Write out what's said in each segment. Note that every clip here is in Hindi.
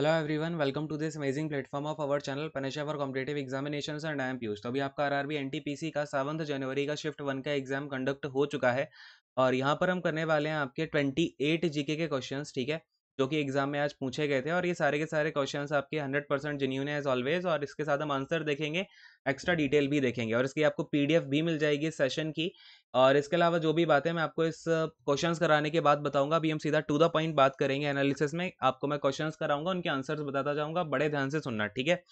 hello everyone welcome to this amazing platform of our channel Panesha for competitive examination and I am Piyush तो अभी आपका आरआरबी एनटीपीसी का सेवंथ जनवरी का शिफ्ट वन का एग्जाम कंडक्ट हो चुका है और यहाँ पर हम करने वाले हैं आपके ट्वेंटी एट जीके के क्वेश्चन ठीक है जो कि एग्जाम में आज पूछे गए थे और ये सारे के सारे क्वेश्चन आपके हंड्रेड परसेंट जेन्यून है एज ऑलवेज और इसके साथ हम आंसर देखेंगे एक्स्ट्रा डिटेल भी देखेंगे और इसकी आपको पीडीएफ भी मिल जाएगी सेशन की और इसके अलावा जो भी बातें मैं आपको इस क्वेश्चंस कराने के बाद बताऊंगा अभी हम सीधा टू द पॉइंट बात करेंगे एनालिसिस में आपको मैं क्वेश्चंस कराऊंगा उनके आंसर्स बताता जाऊंगा बड़े ध्यान से सुनना ठीक है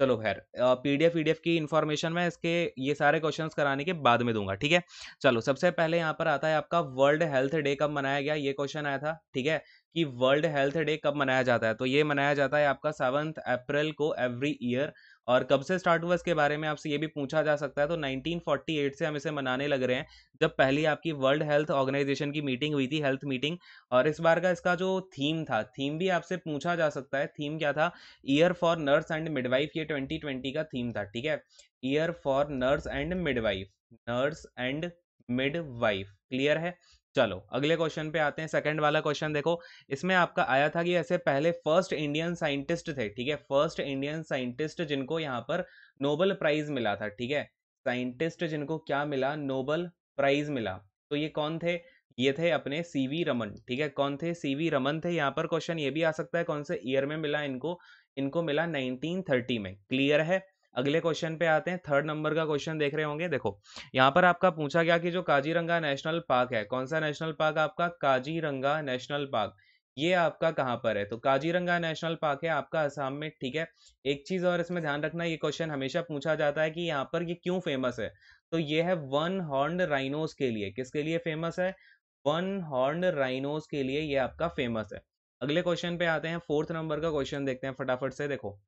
चलो खैर पीडीएफ ईडीएफ की इन्फॉर्मेशन मैं इसके ये सारे क्वेश्चन कराने के बाद में दूंगा ठीक है चलो सबसे पहले यहाँ पर आता है आपका वर्ल्ड हेल्थ डे कब मनाया गया ये क्वेश्चन आया था ठीक है कि वर्ल्ड हेल्थ डे कब मनाया जाता है तो ये मनाया जाता है आपका सेवन्थ अप्रैल को एवरी ईयर और कब से स्टार्ट हुआ इसके बारे में आपसे ये भी पूछा जा सकता है तो 1948 से हम इसे मनाने लग रहे हैं जब पहली आपकी वर्ल्ड हेल्थ ऑर्गेनाइजेशन की मीटिंग हुई थी हेल्थ मीटिंग और इस बार का इसका जो थीम था थीम भी आपसे पूछा जा सकता है थीम क्या था year for nurse and midwife ये 2020 का थीम था ठीक है year for nurse and midwife nurse and midwife clear है चलो अगले क्वेश्चन पे आते हैं सेकंड वाला क्वेश्चन देखो इसमें आपका आया था कि ऐसे पहले फर्स्ट इंडियन साइंटिस्ट थे ठीक है फर्स्ट इंडियन साइंटिस्ट जिनको यहाँ पर नोबल प्राइज मिला था ठीक है साइंटिस्ट जिनको क्या मिला नोबल प्राइज मिला तो ये कौन थे ये थे अपने सीवी रमन ठीक है कौन थे सीवी रमन थे यहाँ पर क्वेश्चन ये भी आ सकता है कौन से ईयर में मिला इनको इनको मिला 1930 में क्लियर है अगले क्वेश्चन पे आते हैं थर्ड नंबर का क्वेश्चन देख रहे होंगे देखो यहाँ पर आपका पूछा गया कि जो काजीरंगा नेशनल पार्क है कौन सा नेशनल पार्क आपका काजीरंगा नेशनल पार्क ये आपका कहाँ पर है तो काजीरंगा नेशनल पार्क है आपका असम में ठीक है एक चीज और इसमें ध्यान रखना ये क्वेश्चन हमेशा पूछा जाता है कि यहाँ पर ये क्यों फेमस है तो ये है वन हॉर्न राइनोस के लिए किसके लिए फेमस है वन हॉर्न राइनोस के लिए ये आपका फेमस है अगले क्वेश्चन पे आते हैं फोर्थ नंबर का क्वेश्चन देखते हैं फटाफट से देखो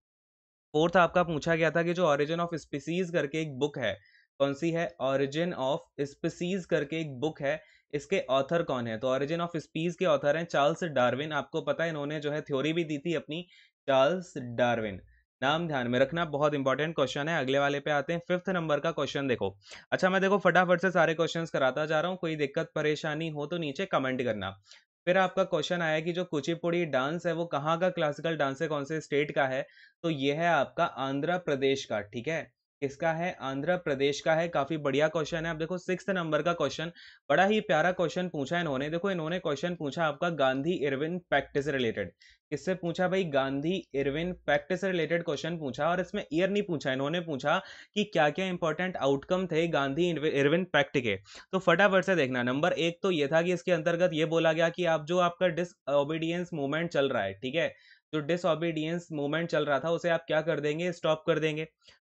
फोर्थ आपका पूछा गया था कि जो ऑरिजिन ऑफ स्पीसीज करके एक बुक है कौन सी है ऑरिजिन ऑफ स्पीसीज करके एक बुक है इसके ऑथर कौन है तो ऑरिजिन ऑफ स्पीज के ऑथर हैं चार्ल्स डार्विन आपको पता है इन्होंने जो है थ्योरी भी दी थी अपनी चार्ल्स डार्विन नाम ध्यान में रखना बहुत इंपॉर्टेंट क्वेश्चन है अगले वाले पे आते हैं फिफ्थ नंबर का क्वेश्चन देखो अच्छा मैं देखो फटाफट से सारे क्वेश्चंस कराता जा रहा हूँ कोई दिक्कत परेशानी हो तो नीचे कमेंट करना फिर आपका क्वेश्चन आया कि जो कुचिपुड़ी डांस है वो कहाँ का क्लासिकल डांस है कौन से स्टेट का है तो ये है आपका आंध्र प्रदेश का ठीक है किसका है आंध्र प्रदेश का है काफी बढ़िया क्वेश्चन है आप देखो सिक्स नंबर का क्वेश्चन बड़ा ही प्यारा क्वेश्चन पूछा इन्होंने देखो इन्होंने क्वेश्चन पूछा आपका गांधी इरविन पैक्ट से रिलेटेड किससे पूछा भाई गांधी इरविन पैक्ट से रिलेटेड क्वेश्चन पूछा और इसमें ईयर नहीं पूछा इन्होंने पूछा कि क्या क्या इंपॉर्टेंट आउटकम थे गांधी इरविन पैक्ट के तो फटाफट से देखना नंबर एक तो ये था कि इसके अंतर्गत ये बोला गया कि आप जो आपका डिसऑबीडियंस मूवमेंट चल रहा है ठीक है जो डिसऑबीडियंस मूवमेंट चल रहा था उसे आप क्या कर देंगे स्टॉप कर देंगे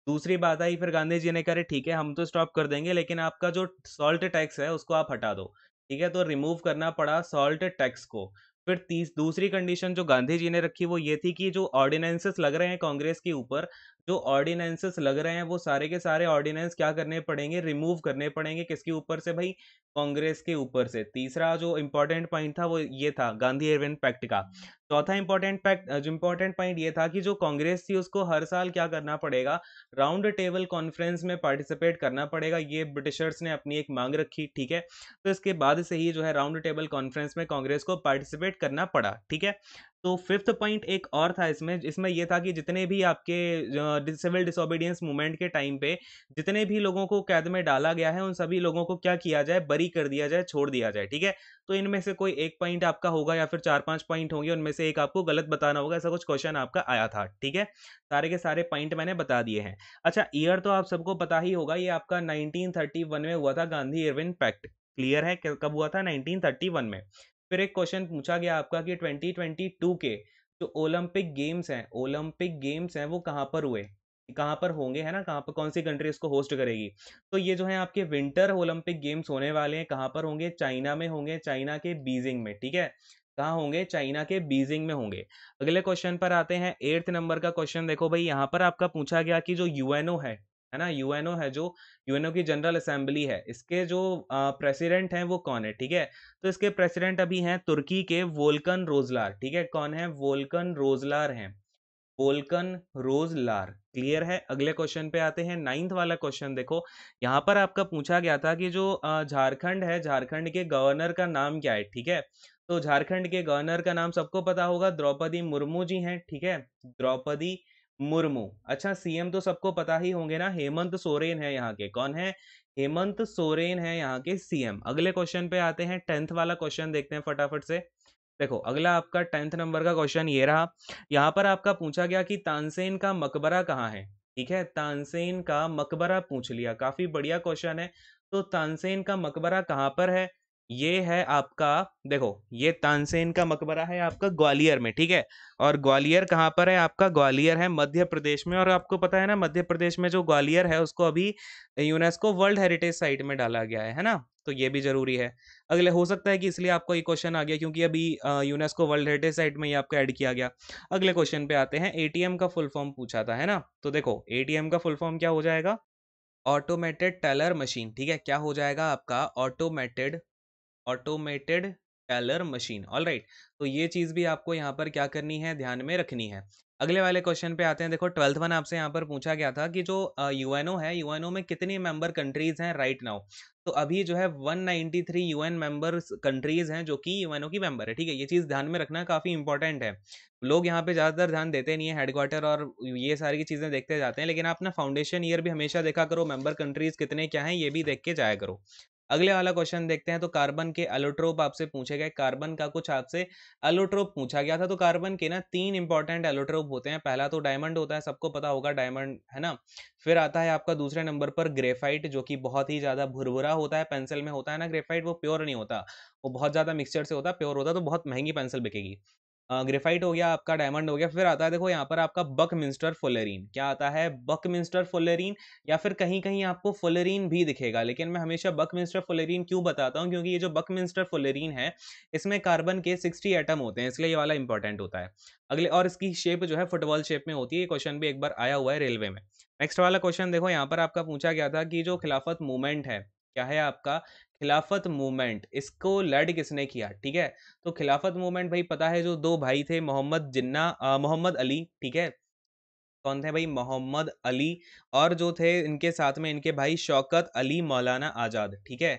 दूसरी बात आई फिर गांधी जी ने रहे ठीक है हम तो स्टॉप कर देंगे लेकिन आपका जो सॉल्ट टैक्स है उसको आप हटा दो ठीक है तो रिमूव करना पड़ा सॉल्ट टैक्स को फिर तीस दूसरी कंडीशन जो गांधी जी ने रखी वो ये थी कि जो ऑर्डिनेंसेस लग रहे हैं कांग्रेस के ऊपर जो ऑर्डिनेंसेस लग रहे हैं वो सारे के सारे ऑर्डिनेंस क्या करने पड़ेंगे रिमूव करने पड़ेंगे किसके ऊपर से भाई कांग्रेस के ऊपर से तीसरा जो इंपॉर्टेंट पॉइंट था वो ये था गांधी एरविन पैक्ट का चौथा इंपॉर्टेंट पैक्ट जो इंपॉर्टेंट पॉइंट ये था कि जो कांग्रेस थी उसको हर साल क्या करना पड़ेगा राउंड टेबल कॉन्फ्रेंस में पार्टिसिपेट करना पड़ेगा ये ब्रिटिशर्स ने अपनी एक मांग रखी ठीक है तो इसके बाद से ही जो है राउंड टेबल कॉन्फ्रेंस में कांग्रेस को पार्टिसिपेट करना पड़ा ठीक है तो फिफ्थ पॉइंट एक और था इसमें इसमें यह था कि जितने भी आपके सिविल डिसोबीडियंस मूवमेंट के टाइम पे जितने भी लोगों को कैद में डाला गया है उन सभी लोगों को क्या किया जाए बरी कर दिया जाए छोड़ दिया जाए ठीक है तो इनमें से कोई एक पॉइंट आपका होगा या फिर चार पांच पॉइंट होंगे उनमें से एक आपको गलत बताना होगा ऐसा कुछ क्वेश्चन आपका आया था ठीक है सारे के सारे पॉइंट मैंने बता दिए हैं अच्छा ईयर तो आप सबको पता ही होगा ये आपका नाइनटीन में हुआ था गांधी इरविन पैक्ट क्लियर है कब हुआ था 1931 में फिर एक क्वेश्चन पूछा गया आपका कि 2022 के जो ओलंपिक गेम्स हैं ओलंपिक गेम्स हैं वो कहाँ पर हुए कहाँ पर होंगे है ना कहाँ पर कौन सी कंट्री इसको होस्ट करेगी तो ये जो है आपके विंटर ओलंपिक गेम्स होने वाले हैं कहाँ पर होंगे चाइना में होंगे चाइना के बीजिंग में ठीक है कहाँ होंगे चाइना के बीजिंग में होंगे अगले क्वेश्चन पर आते हैं एट्थ नंबर का क्वेश्चन देखो भाई यहाँ पर आपका पूछा गया कि जो यूएनओ है है ना यूएनओ है जो यूएनओ की जनरल असेंबली है इसके जो प्रेसिडेंट हैं वो कौन है ठीक है तो इसके प्रेसिडेंट अभी हैं तुर्की के वोल्कन रोजलार ठीक है कौन है वोल्कन रोजलार हैं वोल्कन रोजलार क्लियर है अगले क्वेश्चन पे आते हैं नाइन्थ वाला क्वेश्चन देखो यहाँ पर आपका पूछा गया था कि जो झारखंड है झारखंड के गवर्नर का नाम क्या है ठीक है तो झारखंड के गवर्नर का नाम सबको पता होगा द्रौपदी मुर्मू जी हैं ठीक है द्रौपदी मुर्मू अच्छा सीएम तो सबको पता ही होंगे ना हेमंत सोरेन है यहाँ के कौन है हेमंत सोरेन है यहाँ के सीएम अगले क्वेश्चन पे आते हैं टेंथ वाला क्वेश्चन देखते हैं फटाफट से देखो अगला आपका टेंथ नंबर का क्वेश्चन ये रहा यहाँ पर आपका पूछा गया कि तानसेन का मकबरा कहाँ है ठीक है तानसेन का मकबरा पूछ लिया काफी बढ़िया क्वेश्चन है तो तानसेन का मकबरा कहाँ पर है ये है आपका देखो ये तानसेन का मकबरा है आपका ग्वालियर में ठीक है और ग्वालियर कहाँ पर है आपका ग्वालियर है मध्य प्रदेश में और आपको पता है ना मध्य प्रदेश में जो ग्वालियर है उसको अभी यूनेस्को वर्ल्ड हेरिटेज साइट में डाला गया है है ना तो ये भी जरूरी है अगले हो सकता है कि इसलिए आपको ये क्वेश्चन आ गया क्योंकि अभी यूनेस्को वर्ल्ड हेरिटेज साइट में ये आपका ऐड किया गया अगले क्वेश्चन पे आते हैं ए का फुल फॉर्म पूछा था है ना तो देखो एटीएम का फुल फॉर्म क्या हो जाएगा ऑटोमेटेड टेलर मशीन ठीक है क्या हो जाएगा आपका automated automated teller machine all right तो ये चीज़ भी आपको यहाँ पर क्या करनी है ध्यान में रखनी है अगले वाले क्वेश्चन पे आते हैं देखो ट्वेल्थ वन आपसे यहाँ पर पूछा गया था कि जो यूएनओ है यूएनओ में कितनी मेंबर कंट्रीज हैं राइट नाउ तो अभी जो है 193 यूएन मेंबर्स कंट्रीज हैं जो कि यूएनओ की मेंबर है ठीक है ये चीज़ ध्यान में रखना काफ़ी इंपॉर्टेंट है लोग यहाँ पे ज़्यादातर ध्यान देते नहीं है हेडक्वार्टर और ये सारी चीज़ें देखते जाते हैं लेकिन आप ना फाउंडेशन ईयर भी हमेशा देखा करो मेंबर कंट्रीज कितने क्या हैं ये भी देख के जाया करो अगले वाला क्वेश्चन देखते हैं तो कार्बन के एलोट्रोप आपसे पूछे गए कार्बन का कुछ आपसे एलोट्रोप पूछा गया था तो कार्बन के ना तीन इंपॉर्टेंट एलोट्रोप होते हैं पहला तो डायमंड होता है सबको पता होगा डायमंड है ना फिर आता है आपका दूसरे नंबर पर ग्रेफाइट जो कि बहुत ही ज्यादा भुरभुरा होता है पेंसिल में होता है ना ग्रेफाइट वो प्योर नहीं होता वो बहुत ज्यादा मिक्सचर से होता है प्योर होता तो बहुत महंगी पेंसिल बिकेगी ग्रेफाइट हो गया आपका डायमंड हो गया फिर आता है देखो यहाँ पर आपका बक मिंस्टर फोलेरिन क्या आता है बक मिंस्टर फोलेरिन या फिर कहीं कहीं आपको फोलेरिन भी दिखेगा लेकिन मैं हमेशा बक मिंस्टर फोलेरिन क्यों बताता हूँ क्योंकि ये जो बक मिंस्टर फोलेरिन है इसमें कार्बन के सिक्सटी एटम होते हैं इसलिए ये वाला इंपॉर्टेंट होता है अगले और इसकी शेप जो है फुटबॉल शेप में होती है क्वेश्चन भी एक बार आया हुआ है रेलवे में नेक्स्ट वाला क्वेश्चन देखो यहाँ पर आपका पूछा गया था कि जो खिलाफत मूवमेंट है क्या है आपका खिलाफत मूवमेंट इसको लड़ किसने किया ठीक है तो खिलाफत मूवमेंट भाई पता है जो दो भाई थे मोहम्मद जिन्ना मोहम्मद अली ठीक है कौन थे भाई मोहम्मद अली और जो थे इनके साथ में इनके भाई शौकत अली मौलाना आज़ाद ठीक है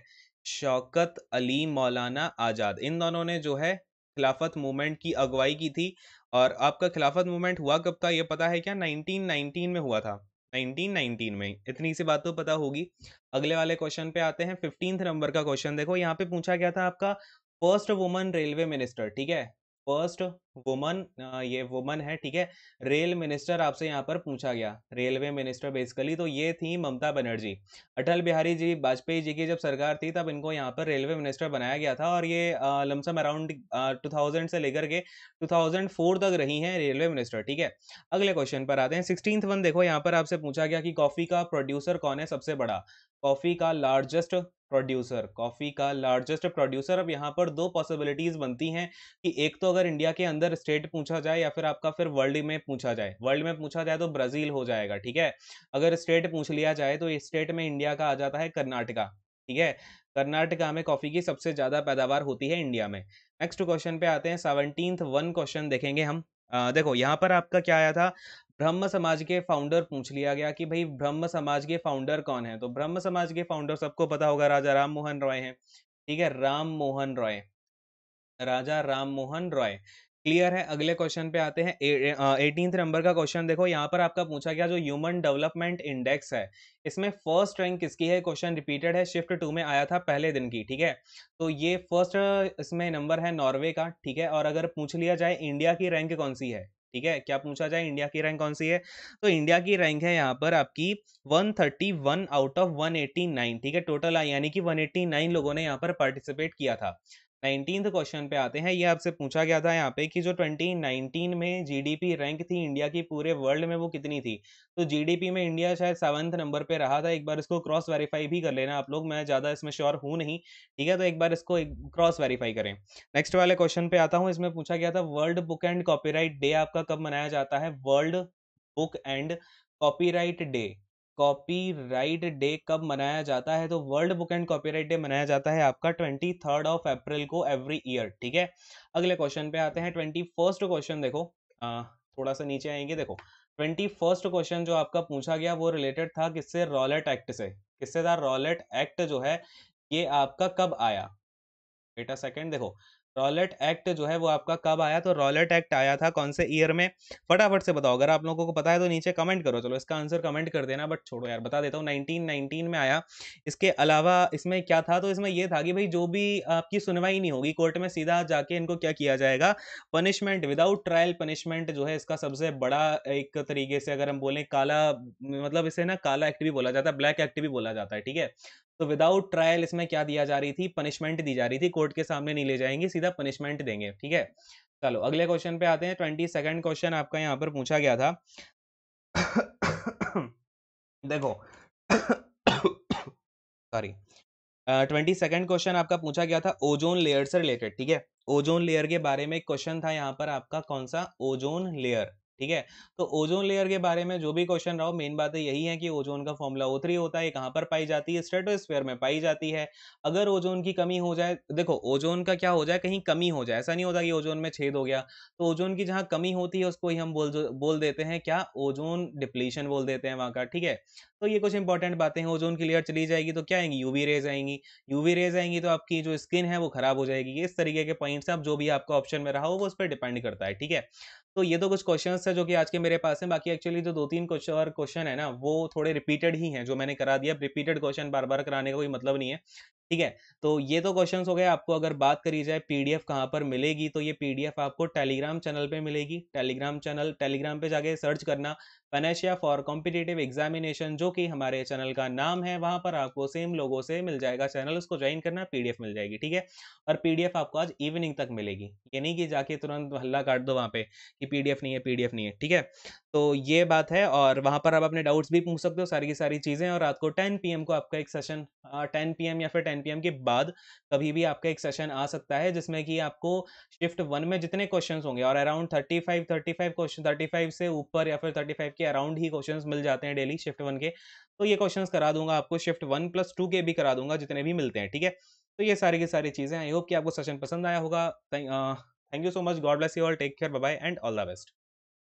शौकत अली मौलाना आज़ाद इन दोनों ने जो है खिलाफत मूवमेंट की अगुवाई की थी और आपका खिलाफत मूवमेंट हुआ कब था ये पता है क्या 1919 में हुआ था 1919 में इतनी सी बात तो पता होगी अगले वाले क्वेश्चन पे आते हैं फिफ्टींथ नंबर का क्वेश्चन देखो यहाँ पे पूछा गया था आपका फर्स्ट वुमन रेलवे मिनिस्टर ठीक है फर्स्ट वुमन ये वुमन है ठीक है रेल मिनिस्टर आपसे यहाँ पर पूछा गया रेलवे मिनिस्टर बेसिकली तो ये थी ममता बनर्जी अटल बिहारी जी वाजपेयी जी की जब सरकार थी तब इनको यहाँ पर रेलवे मिनिस्टर बनाया गया था और ये लमसम अराउंड 2000 से लेकर के 2004 तक रही हैं रेलवे मिनिस्टर ठीक है अगले क्वेश्चन पर आते हैं सिक्सटीन वन देखो यहाँ पर आपसे पूछा गया कि कॉफी का प्रोड्यूसर कौन है सबसे बड़ा कॉफी का लार्जेस्ट प्रोड्यूसर कॉफ़ी का लार्जेस्ट प्रोड्यूसर अब यहाँ पर दो पॉसिबिलिटीज़ बनती हैं कि एक तो अगर इंडिया के अंदर स्टेट पूछा जाए या फिर आपका फिर वर्ल्ड में पूछा जाए वर्ल्ड में पूछा जाए तो ब्राज़ील हो जाएगा ठीक है अगर स्टेट पूछ लिया जाए तो स्टेट में इंडिया का आ जाता है कर्नाटका ठीक है कर्नाटका में कॉफ़ी की सबसे ज़्यादा पैदावार होती है इंडिया में नेक्स्ट क्वेश्चन पे आते हैं सेवनटीन वन क्वेश्चन देखेंगे हम आ, देखो यहाँ पर आपका क्या आया था ब्रह्म समाज के फाउंडर पूछ लिया गया कि भाई ब्रह्म समाज के फाउंडर कौन है तो ब्रह्म समाज के फाउंडर सबको पता होगा राजा राम मोहन रॉय है ठीक है राम मोहन रॉय राजा राम मोहन रॉय क्लियर है अगले क्वेश्चन पे आते हैं एटीन नंबर का क्वेश्चन देखो यहाँ पर आपका पूछा गया जो ह्यूमन डेवलपमेंट इंडेक्स है इसमें फर्स्ट रैंक किसकी है क्वेश्चन रिपीटेड है शिफ्ट टू में आया था पहले दिन की ठीक है तो ये फर्स्ट इसमें नंबर है नॉर्वे का ठीक है और अगर पूछ लिया जाए इंडिया की रैंक कौन सी है ठीक है क्या पूछा जाए इंडिया की रैंक कौन सी है तो इंडिया की रैंक है यहाँ पर आपकी 131 आउट ऑफ 189 ठीक है टोटल यानी कि 189 लोगों ने यहाँ पर पार्टिसिपेट किया था नाइनटीन क्वेश्चन पे आते हैं ये आपसे पूछा गया था यहाँ पे कि जो 2019 में जीडीपी रैंक थी इंडिया की पूरे वर्ल्ड में वो कितनी थी तो जीडीपी में इंडिया शायद सेवंथ नंबर पे रहा था एक बार इसको क्रॉस वेरीफाई भी कर लेना आप लोग मैं ज़्यादा इसमें श्योर हूँ नहीं ठीक है तो एक बार इसको क्रॉस वेरीफाई करें नेक्स्ट वाले क्वेश्चन पे आता हूँ इसमें पूछा गया था world book and copy day आपका कब मनाया जाता है world book and copy day copyright day कब मनाया जाता है तो world book and copyright day मनाया जाता है आपका ट्वेंटी थर्ड ऑफ अप्रैल को एवरी ईयर ठीक है अगले क्वेश्चन पे आते हैं ट्वेंटी फर्स्ट क्वेश्चन देखो आ, थोड़ा सा नीचे आएंगे देखो ट्वेंटी फर्स्ट क्वेश्चन जो आपका पूछा गया वो रिलेटेड था किससे रॉलेट एक्ट से किससे था रॉलेट एक्ट जो है ये आपका कब आया बेटा सेकेंड देखो रॉलेट एक्ट जो है वो आपका कब आया तो रॉलेट एक्ट आया था कौन से ईयर में फटाफट से बताओ अगर आप लोगों को पता है तो नीचे कमेंट करो चलो इसका आंसर कमेंट कर देना बट छोड़ो यार बता देता हूँ 1919 में आया इसके अलावा इसमें क्या था तो इसमें ये था कि भाई जो भी आपकी सुनवाई नहीं होगी कोर्ट में सीधा जाके इनको क्या किया जाएगा पनिशमेंट विदाउट ट्रायल पनिशमेंट जो है इसका सबसे बड़ा एक तरीके से अगर हम बोलें काला मतलब इसे ना काला एक्ट भी बोला जाता है ब्लैक एक्ट भी बोला जाता है ठीक है तो विदाउट ट्रायल इसमें क्या दिया जा रही थी पनिशमेंट दी जा रही थी कोर्ट के सामने नहीं ले जाएंगे सीधा पनिशमेंट देंगे ठीक है चलो अगले क्वेश्चन पे आते हैं ट्वेंटी सेकेंड क्वेश्चन आपका यहाँ पर पूछा गया था देखो सॉरी ट्वेंटी सेकेंड क्वेश्चन आपका पूछा गया था ओजोन लेयर से रिलेटेड ठीक है ओजोन लेयर के बारे में क्वेश्चन था यहाँ पर आपका कौन सा ओजोन लेयर ठीक है तो ओजोन लेयर के बारे में जो भी क्वेश्चन रहा हो मेन बात यही है कि ओजोन का फॉर्मूला ओ थ्री होता है कहाँ पर पाई जाती है स्ट्रेटोस्फेयर में पाई जाती है अगर ओजोन की कमी हो जाए देखो ओजोन का क्या हो जाए कहीं कमी हो जाए ऐसा नहीं होता कि ओजोन में छेद हो गया तो ओजोन की जहां कमी होती है उसको ही हम बोल बोल देते हैं क्या ओजोन डिप्लीशन बोल देते हैं वहां का ठीक है तो ये कुछ इंपॉर्टेंट बातें हैं ओजोन की लेयर चली जाएगी तो क्या आएंगी यूवी रेज आएंगी यूवी रेज आएंगी तो आपकी जो स्किन है वो खराब हो जाएगी इस तरीके के पॉइंट्स आप जो भी आपका ऑप्शन में रहा हो वो उस पर डिपेंड करता है ठीक है तो ये तो कुछ क्वेश्चन आंसर्स है जो कि आज के मेरे पास है बाकी एक्चुअली जो दो तीन और क्वेश्चन है ना वो थोड़े रिपीटेड ही हैं जो मैंने करा दिया रिपीटेड क्वेश्चन बार बार कराने का कोई मतलब नहीं है ठीक है तो ये तो क्वेश्चंस हो गए आपको अगर बात करी जाए पीडीएफ कहाँ पर मिलेगी तो ये पीडीएफ आपको टेलीग्राम चैनल पे मिलेगी टेलीग्राम चैनल टेलीग्राम पे जाके सर्च करना पनेशिया फॉर कॉम्पिटेटिव एग्जामिनेशन जो कि हमारे चैनल का नाम है वहाँ पर आपको सेम लोगों से मिल जाएगा चैनल उसको ज्वाइन करना पीडीएफ मिल जाएगी ठीक है और पीडीएफ आपको आज इवनिंग तक मिलेगी ये नहीं कि जाके तुरंत हल्ला काट दो वहाँ पे कि पीडीएफ नहीं है पीडीएफ नहीं है ठीक है तो ये बात है और वहाँ पर आप अपने डाउट्स भी पूछ सकते हो सारी की सारी चीज़ें और रात को टेन पी को आपका एक सेशन टेन पी या फिर टेन पी के बाद कभी भी आपका एक सेशन आ सकता है जिसमें कि आपको शिफ्ट वन में जितने क्वेश्चन होंगे और around thirty five thirty five question thirty five से ऊपर या फिर थर्टी फाइव के अराउंड ही क्वेश्चन मिल जाते हैं डेली शिफ्ट वन के तो ये क्वेश्चन करा दूंगा आपको शिफ्ट वन प्लस टू के भी करा दूंगा जितने भी मिलते हैं ठीक है तो ये सारी की सारी चीज़ें आई होप कि आपको सेशन पसंद आया होगा thank you so much God bless you all take care bye and all the best